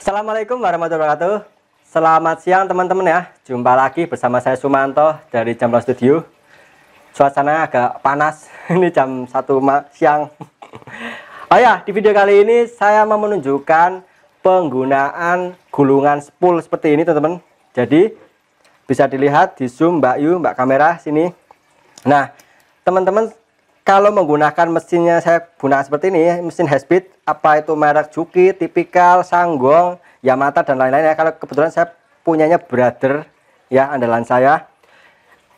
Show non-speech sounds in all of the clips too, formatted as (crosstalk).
Assalamualaikum warahmatullahi wabarakatuh. Selamat siang teman-teman ya. Jumpa lagi bersama saya Sumanto dari Jamblang Studio. Suasana agak panas. (laughs) Ini jam 1 siang. (laughs) Oh ya, di video kali ini saya mau menunjukkan penggunaan gulungan spool seperti ini teman-teman. Jadi bisa dilihat di zoom Mbak Yu, Mbak kamera sini. Nah, teman-teman kalau menggunakan mesinnya saya gunakan seperti ini ya, mesin Hasbit apa itu merek Juki, Tipikal, Sanggong, Yamata dan lain-lain ya kalau kebetulan saya punyanya brother ya andalan saya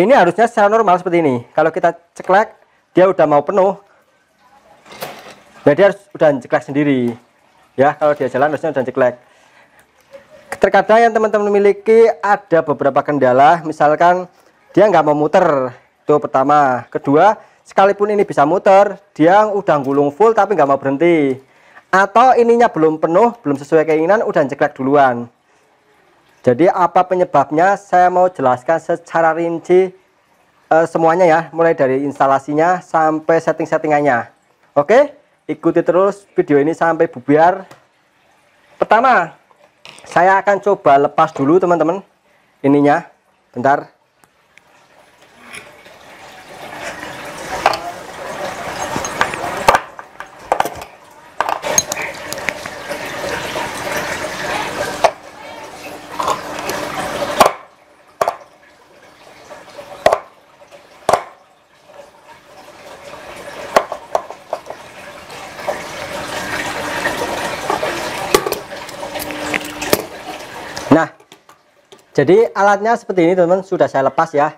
ini harusnya secara normal seperti ini kalau kita ceklek dia udah mau penuh jadi harus udah ceklek sendiri ya kalau dia jalan harusnya udah ceklek terkadang yang teman-teman memiliki ada beberapa kendala misalkan dia nggak mau muter itu pertama kedua sekalipun ini bisa muter dia udah gulung full tapi nggak mau berhenti atau ininya belum penuh belum sesuai keinginan udah jeklek duluan jadi apa penyebabnya saya mau jelaskan secara rinci e, semuanya ya mulai dari instalasinya sampai setting-settingannya oke ikuti terus video ini sampai bubiar. pertama saya akan coba lepas dulu teman-teman ininya bentar Jadi alatnya seperti ini teman-teman sudah saya lepas ya.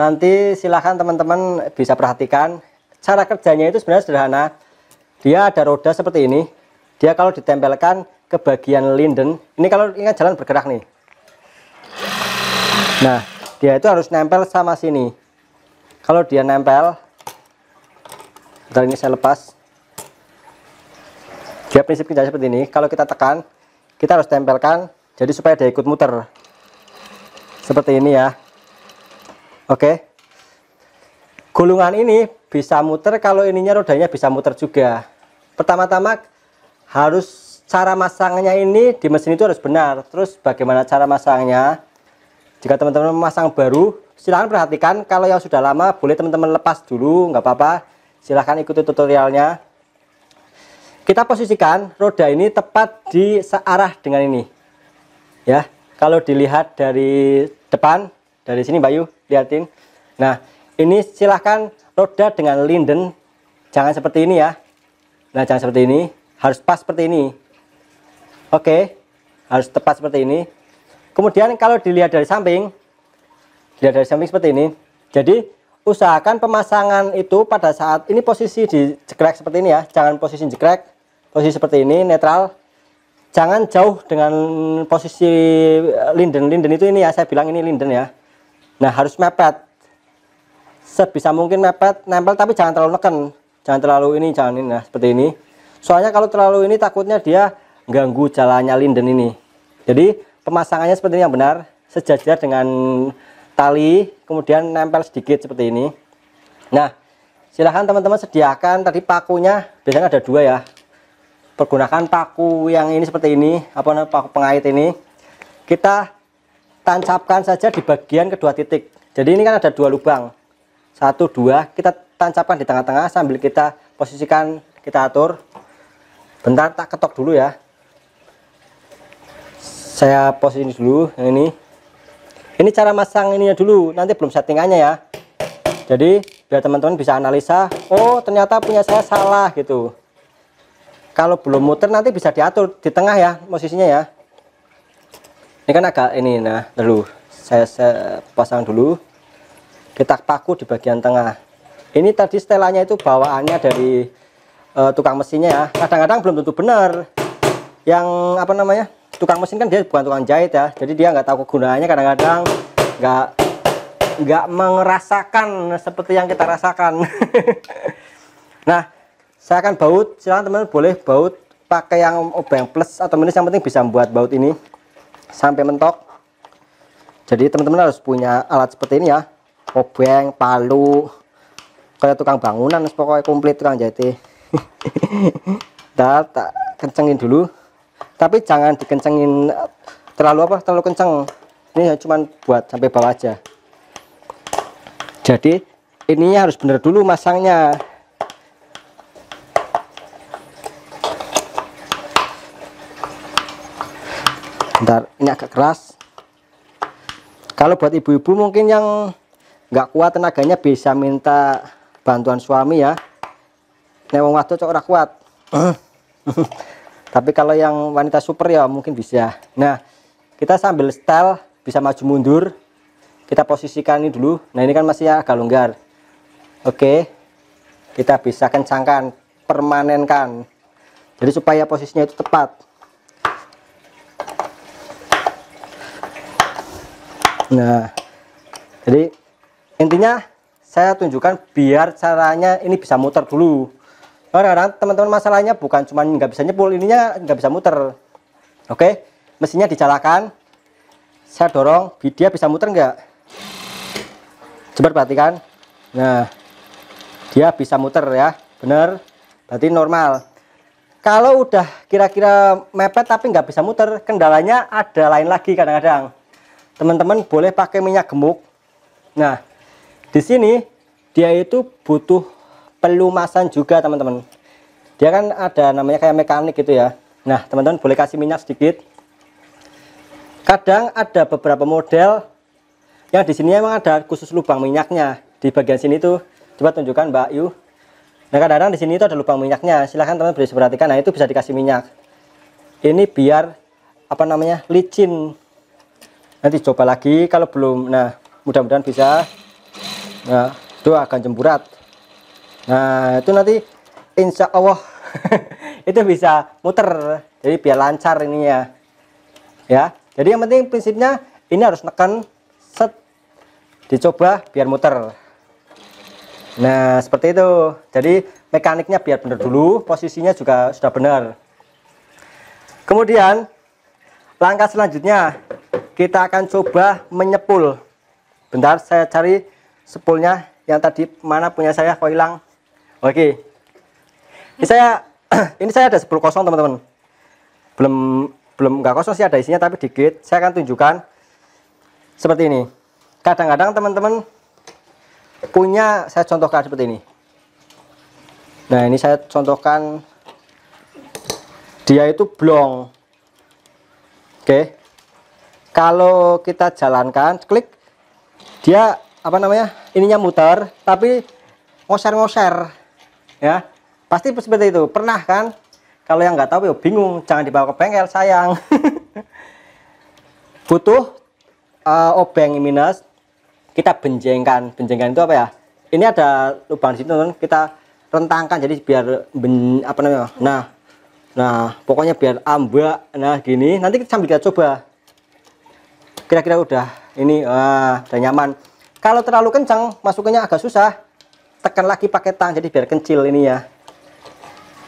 Nanti silahkan teman-teman bisa perhatikan cara kerjanya itu sebenarnya sederhana. Dia ada roda seperti ini. Dia kalau ditempelkan ke bagian linden, ini kalau ingat jalan bergerak nih. Nah, dia itu harus nempel sama sini. Kalau dia nempel, dari ini saya lepas. Dia prinsip kerja seperti ini. Kalau kita tekan, kita harus tempelkan. Jadi supaya dia ikut muter seperti ini ya oke gulungan ini bisa muter kalau ininya rodanya bisa muter juga pertama-tama harus cara masangnya ini di mesin itu harus benar terus bagaimana cara masangnya jika teman-teman memasang baru silahkan perhatikan kalau yang sudah lama boleh teman-teman lepas dulu nggak apa-apa silahkan ikuti tutorialnya kita posisikan roda ini tepat di searah dengan ini ya kalau dilihat dari depan dari sini Bayu liatin nah ini silahkan roda dengan linden jangan seperti ini ya nah jangan seperti ini harus pas seperti ini oke harus tepat seperti ini kemudian kalau dilihat dari samping dilihat dari samping seperti ini jadi usahakan pemasangan itu pada saat ini posisi di jekrek seperti ini ya jangan posisi jekrek posisi seperti ini netral jangan jauh dengan posisi linden linden itu ini ya saya bilang ini linden ya nah harus mepet sebisa mungkin mepet nempel tapi jangan terlalu neken jangan terlalu ini jangan ini nah seperti ini soalnya kalau terlalu ini takutnya dia ganggu jalannya linden ini jadi pemasangannya seperti yang benar sejajar dengan tali kemudian nempel sedikit seperti ini nah silahkan teman-teman sediakan tadi pakunya biasanya ada dua ya pergunakan paku yang ini seperti ini apa namanya paku pengait ini kita tancapkan saja di bagian kedua titik jadi ini kan ada dua lubang satu dua kita tancapkan di tengah-tengah sambil kita posisikan kita atur bentar tak ketok dulu ya saya posisi dulu yang ini ini cara masang ininya dulu nanti belum settingannya ya jadi biar teman-teman bisa analisa oh ternyata punya saya salah gitu kalau belum muter nanti bisa diatur di tengah ya posisinya ya ini kan agak ini nah dulu saya, saya pasang dulu kita paku di bagian tengah ini tadi setelahnya itu bawaannya dari uh, tukang mesinnya ya kadang-kadang belum tentu benar yang apa namanya tukang mesin kan dia bukan tukang jahit ya jadi dia nggak tahu kegunaannya kadang-kadang nggak nggak merasakan seperti yang kita rasakan (laughs) nah saya akan baut silahkan teman-teman boleh baut pakai yang obeng plus atau minus yang penting bisa membuat baut ini sampai mentok jadi teman-teman harus punya alat seperti ini ya obeng, palu kayak tukang bangunan pokoknya komplit tukang jahit Dah e. (laughs) tak kencengin dulu tapi jangan dikencengin eh, terlalu apa terlalu kenceng ini ya cuman buat sampai bawah aja jadi ininya harus bener dulu masangnya Bentar, ini agak keras. Kalau buat ibu-ibu mungkin yang nggak kuat tenaganya bisa minta bantuan suami ya. Nek waktu wadon cok ora kuat. (laughs) Tapi kalau yang wanita super ya mungkin bisa. Nah, kita sambil style bisa maju mundur. Kita posisikan ini dulu. Nah, ini kan masih agak longgar. Oke. Kita bisa kencangkan, permanenkan. Jadi supaya posisinya itu tepat. nah jadi intinya saya tunjukkan biar caranya ini bisa muter dulu kadang-kadang teman-teman masalahnya bukan cuma nggak bisa nyepul ininya nggak bisa muter oke okay? mesinnya dicalakan saya dorong dia bisa muter nggak coba perhatikan nah dia bisa muter ya bener berarti normal kalau udah kira-kira mepet tapi nggak bisa muter kendalanya ada lain lagi kadang-kadang teman-teman boleh pakai minyak gemuk nah di sini dia itu butuh pelumasan juga teman-teman dia kan ada namanya kayak mekanik gitu ya nah teman-teman boleh kasih minyak sedikit kadang ada beberapa model yang di sini memang ada khusus lubang minyaknya di bagian sini tuh coba tunjukkan Mbak Yu nah kadang-kadang di sini itu ada lubang minyaknya silahkan teman-teman bisa perhatikan nah itu bisa dikasih minyak ini biar apa namanya licin nanti coba lagi kalau belum nah mudah-mudahan bisa nah itu akan jemburat nah itu nanti insya Allah (laughs) itu bisa muter jadi biar lancar ini ya ya jadi yang penting prinsipnya ini harus neken set dicoba biar muter nah seperti itu jadi mekaniknya biar benar dulu posisinya juga sudah benar kemudian Langkah selanjutnya kita akan coba menyepul. Bentar saya cari sepulnya yang tadi mana punya saya kok hilang. Oke. Ini saya (clears throat) ini saya ada sepul kosong teman-teman. Belum belum nggak kosong sih ada isinya tapi dikit. Saya akan tunjukkan seperti ini. Kadang-kadang teman-teman punya saya contohkan seperti ini. Nah, ini saya contohkan dia itu blong Oke. Kalau kita jalankan, klik dia apa namanya? Ininya muter, tapi ngoser-ngoser. Ya. Pasti seperti itu. Pernah kan? Kalau yang nggak tahu, ya bingung. Jangan dibawa ke bengkel, sayang. (laughs) Butuh uh, obeng minus. Kita benjengkan. Benjengkan itu apa ya? Ini ada lubang di situ, kan? kita rentangkan jadi biar ben, apa namanya? Nah, nah pokoknya biar ambak nah gini nanti kita sambil kita coba kira-kira udah ini wah udah nyaman kalau terlalu kencang masuknya agak susah tekan lagi pakai tang jadi biar kecil ini ya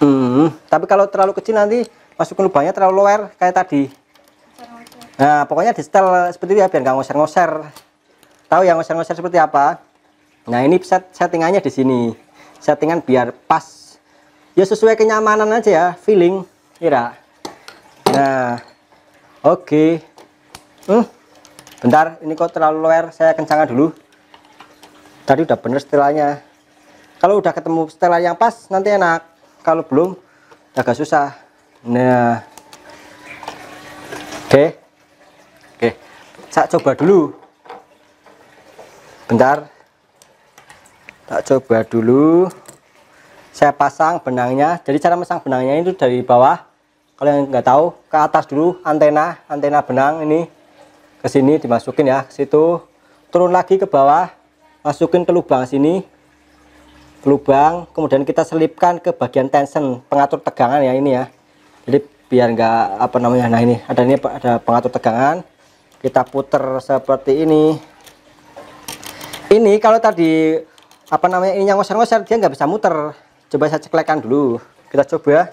hmm, tapi kalau terlalu kecil nanti masukin lubangnya terlalu lower kayak tadi nah pokoknya di setel seperti ini ya biar nggak ngoser-ngoser tahu yang ngoser-ngoser seperti apa nah ini set settingannya di sini settingan biar pas ya sesuai kenyamanan aja ya feeling kira nah oke okay. hmm, bentar ini kok terlalu luar saya kencangan dulu tadi udah bener setelahnya kalau udah ketemu setelah yang pas nanti enak kalau belum agak susah nah oke okay. oke okay. coba dulu bentar tak coba dulu saya pasang benangnya jadi cara pasang benangnya itu dari bawah kalau yang nggak tahu ke atas dulu antena antena benang ini ke sini dimasukin ya ke situ turun lagi ke bawah masukin ke lubang sini ke lubang kemudian kita selipkan ke bagian tension pengatur tegangan ya ini ya jadi biar nggak apa namanya nah ini ada ini ada pengatur tegangan kita putar seperti ini ini kalau tadi apa namanya ini yang ngoser-ngoser dia nggak bisa muter coba saya ceklekkan dulu kita coba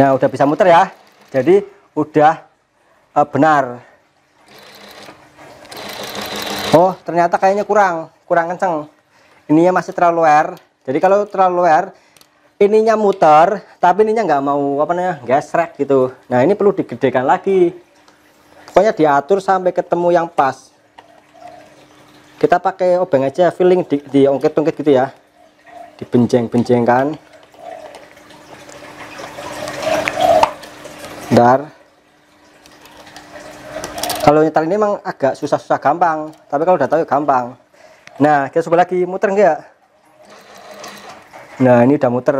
nah udah bisa muter ya jadi udah uh, benar oh ternyata kayaknya kurang kurang kenceng ininya masih terlalu air jadi kalau terlalu air ininya muter tapi ininya nggak mau apa namanya gesrek gitu nah ini perlu digedekan lagi pokoknya diatur sampai ketemu yang pas kita pakai obeng aja feeling di, di ongkit-ongkit gitu ya dipenceng-pencengkan dar kalau nyetel ini memang agak susah-susah gampang tapi kalau udah tahu ya gampang nah kita coba lagi muter enggak ya? nah ini udah muter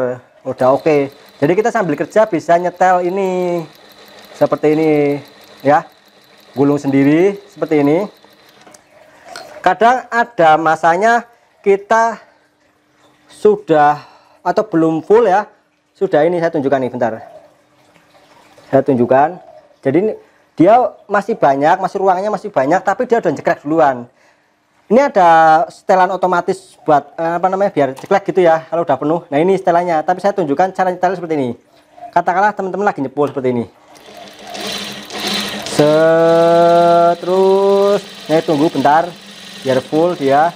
udah oke okay. jadi kita sambil kerja bisa nyetel ini seperti ini ya gulung sendiri seperti ini kadang ada masanya kita sudah atau belum full ya sudah ini saya tunjukkan nih bentar saya tunjukkan jadi ini, dia masih banyak masih ruangnya masih banyak tapi dia udah jekrek duluan ini ada setelan otomatis buat eh, apa namanya biar jeklek gitu ya kalau udah penuh nah ini setelannya tapi saya tunjukkan cara nyetel seperti ini katakanlah teman-teman lagi nyepul seperti ini Set, terus nah, tunggu bentar biar full dia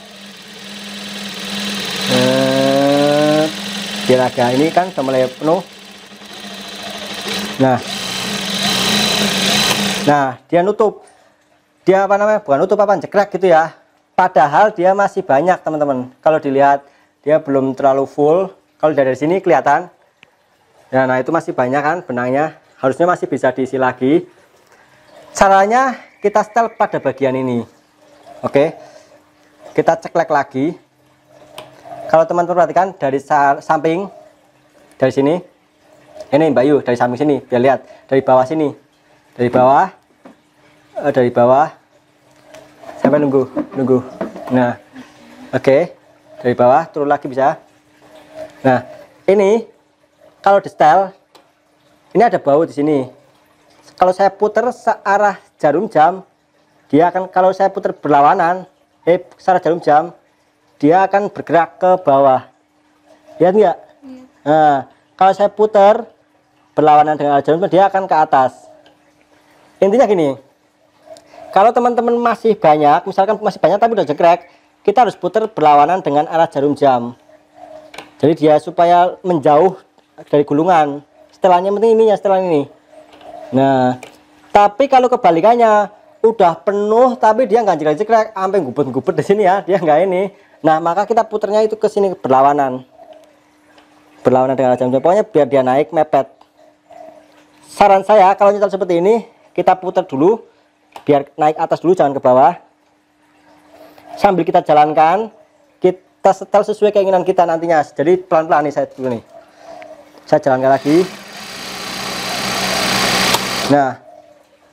silaga ini kan semelai penuh. Nah. Nah, dia nutup. Dia apa namanya? Bukan nutup apa, cekrek gitu ya. Padahal dia masih banyak, teman-teman. Kalau dilihat dia belum terlalu full. Kalau dari sini kelihatan. Ya, nah itu masih banyak kan benangnya. Harusnya masih bisa diisi lagi. Caranya kita setel pada bagian ini. Oke. Kita ceklek lagi. Kalau teman-teman perhatikan dari samping dari sini ini Mbak Yu dari samping sini biar lihat dari bawah sini dari bawah eh, dari bawah sampai nunggu nunggu nah oke okay. dari bawah turun lagi bisa nah ini kalau di style ini ada bau di sini kalau saya putar searah jarum jam dia akan kalau saya putar berlawanan eh searah jarum jam dia akan bergerak ke bawah lihat nggak ya. nah, kalau saya putar berlawanan dengan arah jarum, dia akan ke atas intinya gini kalau teman-teman masih banyak misalkan masih banyak tapi udah jegrek kita harus putar berlawanan dengan arah jarum jam jadi dia supaya menjauh dari gulungan setelahnya penting ininya setelah ini nah tapi kalau kebalikannya udah penuh tapi dia nggak jegrek-jegrek sampai gubet-gubet di sini ya dia nggak ini nah maka kita puternya itu ke sini berlawanan berlawanan dengan jam-jam pokoknya biar dia naik mepet saran saya kalau nyetel seperti ini kita putar dulu biar naik atas dulu jangan ke bawah sambil kita jalankan kita setel sesuai keinginan kita nantinya jadi pelan-pelan nih saya dulu nih saya jalankan lagi nah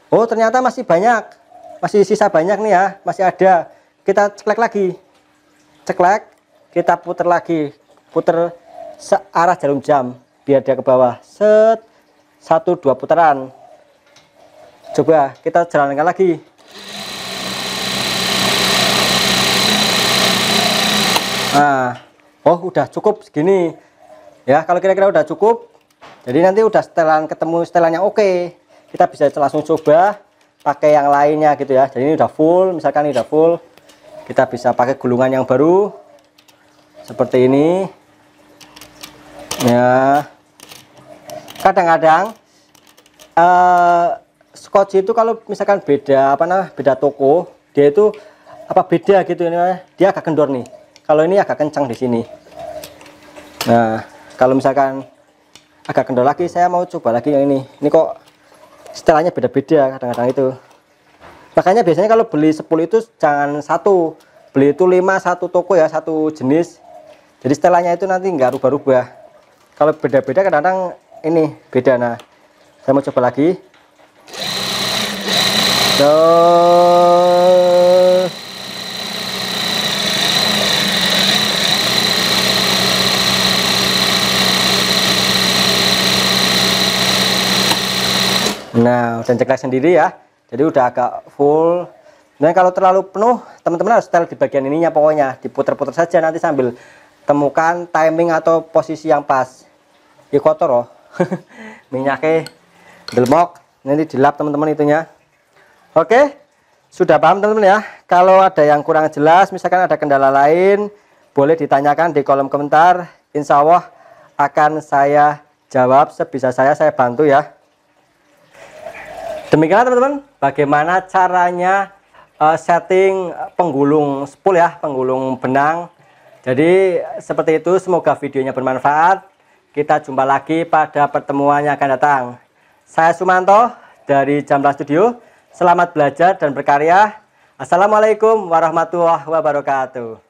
oh ternyata masih banyak masih sisa banyak nih ya masih ada kita ceklek lagi ceklek kita putar lagi putar searah jarum jam biar dia ke bawah set satu dua putaran coba kita jalankan lagi nah oh udah cukup segini ya kalau kira-kira udah cukup jadi nanti udah setelan ketemu setelannya oke okay. kita bisa langsung coba pakai yang lainnya gitu ya jadi ini udah full misalkan ini udah full kita bisa pakai gulungan yang baru seperti ini ya kadang-kadang uh, eh, scotch itu kalau misalkan beda apa nah beda toko dia itu apa beda gitu ini dia agak kendor nih kalau ini agak kencang di sini nah kalau misalkan agak kendor lagi saya mau coba lagi yang ini ini kok setelahnya beda-beda kadang-kadang itu makanya biasanya kalau beli 10 itu jangan satu beli itu 5 satu toko ya satu jenis jadi setelahnya itu nanti nggak rubah-rubah kalau beda-beda kadang-kadang ini beda nah saya mau coba lagi so Nah, udah ceklek sendiri ya jadi udah agak full dan nah, kalau terlalu penuh teman-teman harus setel di bagian ininya pokoknya diputer-puter saja nanti sambil temukan timing atau posisi yang pas ya kotor loh (laughs) minyaknya belmok nanti dilap teman-teman itunya oke sudah paham teman-teman ya kalau ada yang kurang jelas misalkan ada kendala lain boleh ditanyakan di kolom komentar insya Allah akan saya jawab sebisa saya saya bantu ya Demikianlah teman-teman bagaimana caranya uh, setting eh, penggulung spool ya, penggulung benang. Jadi seperti itu semoga videonya bermanfaat. Kita jumpa lagi pada pertemuan yang akan datang. Saya Sumanto dari Jambla Studio. Selamat belajar dan berkarya. Assalamualaikum warahmatullahi wabarakatuh.